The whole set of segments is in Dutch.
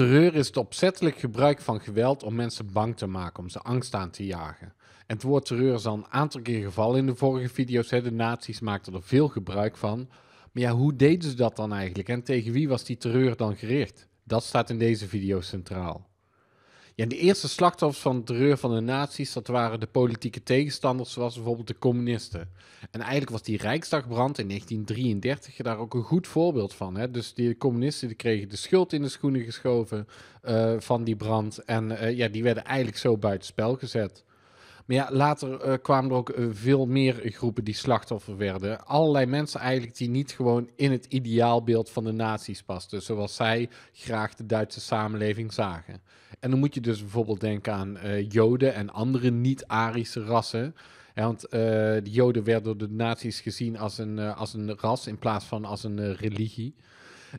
Terreur is het opzettelijk gebruik van geweld om mensen bang te maken, om ze angst aan te jagen. En het woord terreur is al een aantal keer gevallen in de vorige video's. Hè? De nazi's maakten er veel gebruik van. Maar ja, hoe deden ze dat dan eigenlijk? En tegen wie was die terreur dan gericht? Dat staat in deze video centraal. Ja, de eerste slachtoffers van de terreur van de nazi's, dat waren de politieke tegenstanders, zoals bijvoorbeeld de communisten. En eigenlijk was die Rijksdagbrand in 1933 daar ook een goed voorbeeld van. Hè? Dus die communisten die kregen de schuld in de schoenen geschoven eh, van die brand. En eh, ja, die werden eigenlijk zo buitenspel gezet. Maar ja, later eh, kwamen er ook eh, veel meer groepen die slachtoffer werden. Allerlei mensen eigenlijk die niet gewoon in het ideaalbeeld van de nazi's pasten. Zoals zij graag de Duitse samenleving zagen. En dan moet je dus bijvoorbeeld denken aan eh, Joden en andere niet-Arische rassen. want de Joden werden door de nazi's gezien als een, als een ras in plaats van als een religie.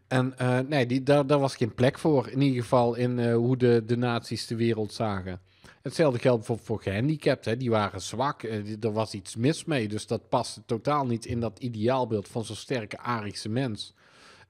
En eh, nee, die, daar, was geen plek voor. In ieder geval in eh, hoe de, de naties de wereld zagen. Hetzelfde geldt voor, voor gehandicapten. Hè. Die waren zwak, eh, er was iets mis mee. Dus dat paste totaal niet in dat ideaalbeeld van zo'n sterke Arische mens.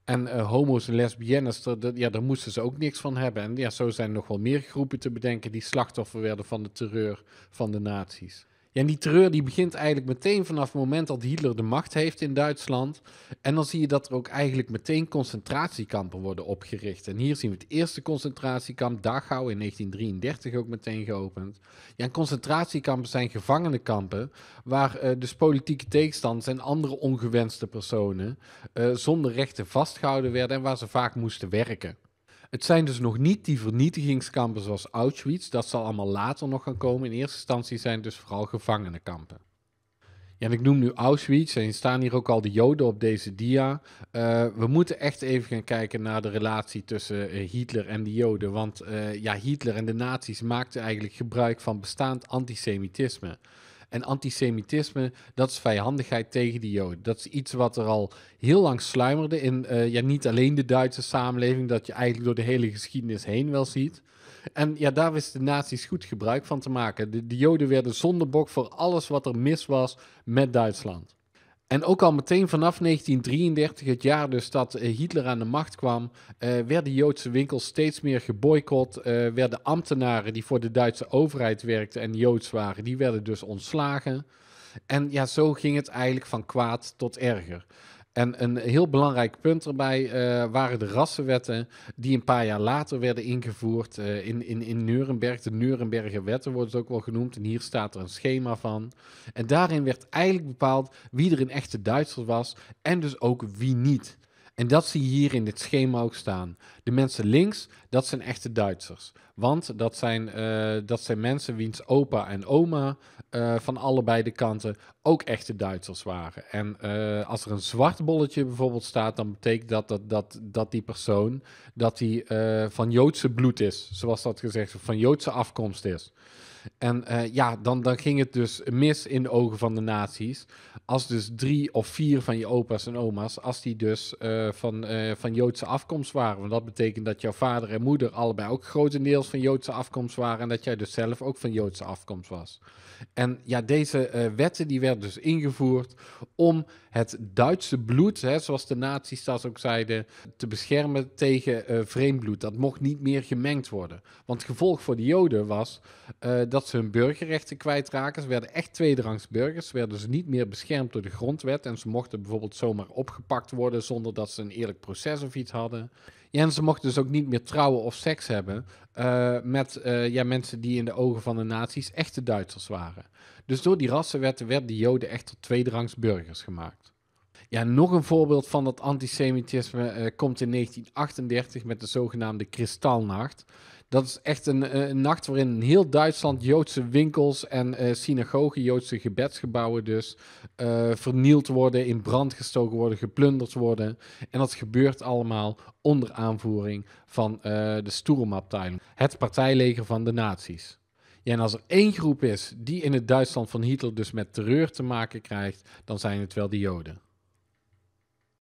En homo's en lesbiennes, ja, daar moesten ze ook niks van hebben. En ja, zo zijn nog wel meer groepen te bedenken die slachtoffer werden van de terreur van de naties. Ja, die terreur die begint eigenlijk meteen vanaf het moment dat Hitler de macht heeft in Duitsland. En dan zie je dat er ook eigenlijk meteen concentratiekampen worden opgericht. En hier zien we het eerste concentratiekamp, Dachau, in 1933 ook meteen geopend. Ja, en concentratiekampen zijn gevangenenkampen waar eh, dus politieke tegenstanders en andere ongewenste personen eh, zonder rechten vastgehouden werden en waar ze vaak moesten werken. Het zijn dus nog niet die vernietigingskampen zoals Auschwitz. Dat zal allemaal later nog gaan komen. In eerste instantie zijn het dus vooral gevangenenkampen. Ja, en ik noem nu Auschwitz en staan hier ook al de Joden op deze dia. Eh, we moeten echt even gaan kijken naar de relatie tussen eh, Hitler en de Joden. Want eh, ja, Hitler en de nazi's maakten eigenlijk gebruik van bestaand antisemitisme. En antisemitisme, dat is vijandigheid tegen de Joden. Dat is iets wat er al heel lang sluimerde in eh, ja, niet alleen de Duitse samenleving, dat je eigenlijk door de hele geschiedenis heen wel ziet. En ja, daar wisten de nazi's goed gebruik van te maken. De, de Joden werden zondebok voor alles wat er mis was met Duitsland. En ook al meteen vanaf 1933, het jaar dus dat eh, Hitler aan de macht kwam, eh, werden Joodse winkels steeds meer geboycott. Eh, werden ambtenaren die voor de Duitse overheid werkten en Joods waren, die werden dus ontslagen. En ja, zo ging het eigenlijk van kwaad tot erger. En een heel belangrijk punt erbij eh, waren de rassenwetten, die een paar jaar later werden ingevoerd eh, in, in, in Nuremberg. De Nuremberger wetten wordt het ook wel genoemd. En hier staat er een schema van. En daarin werd eigenlijk bepaald wie er een echte Duitser was en dus ook wie niet. En dat zie je hier in dit schema ook staan. De mensen links, dat zijn echte Duitsers. Want dat zijn, eh, dat zijn mensen wiens opa en oma eh, van allebei de kanten ook echte Duitsers waren. En eh, als er een zwart bolletje bijvoorbeeld staat, dan betekent dat dat, dat, dat die persoon dat die, van Joodse bloed is. Zoals dat gezegd van Joodse afkomst is. En eh, ja, dan, dan ging het dus mis in de ogen van de nazi's. Als dus drie of vier van je opa's en oma's, als die dus eh, van, eh, van Joodse afkomst waren. Want dat betekent dat jouw vader en moeder allebei ook grotendeels van Joodse afkomst waren. En dat jij dus zelf ook van Joodse afkomst was. En ja, deze wetten die werden dus ingevoerd om het Duitse bloed, hè, zoals de nazi's dat ook zeiden, te beschermen tegen bloed. Dat mocht niet meer gemengd worden. Want het gevolg voor de Joden was dat ze hun burgerrechten kwijtraken. Ze werden echt tweederangs burgers. Ze werden dus niet meer beschermd door de grondwet. En ze mochten bijvoorbeeld zomaar opgepakt worden zonder dat ze een eerlijk proces of iets hadden. en ze mochten dus ook niet meer trouwen of seks hebben eh, met eh, ja, mensen die in de ogen van de nazi's echte Duitsers waren. Dus door die rassenwetten werden de Joden echt tot tweederangs burgers gemaakt. Ja, nog een voorbeeld van dat antisemitisme eh, komt in 1938 met de zogenaamde Kristalnacht. Dat is echt een, eh, nacht waarin in heel Duitsland Joodse winkels en eh, synagogen, Joodse gebedsgebouwen dus, vernield worden, in brand gestoken worden, geplunderd worden. En dat gebeurt allemaal onder aanvoering van de Sturmabteilung, het partijleger van de nazi's. Ja, en als er één groep is die in het Duitsland van Hitler dus met terreur te maken krijgt, dan zijn het wel de Joden.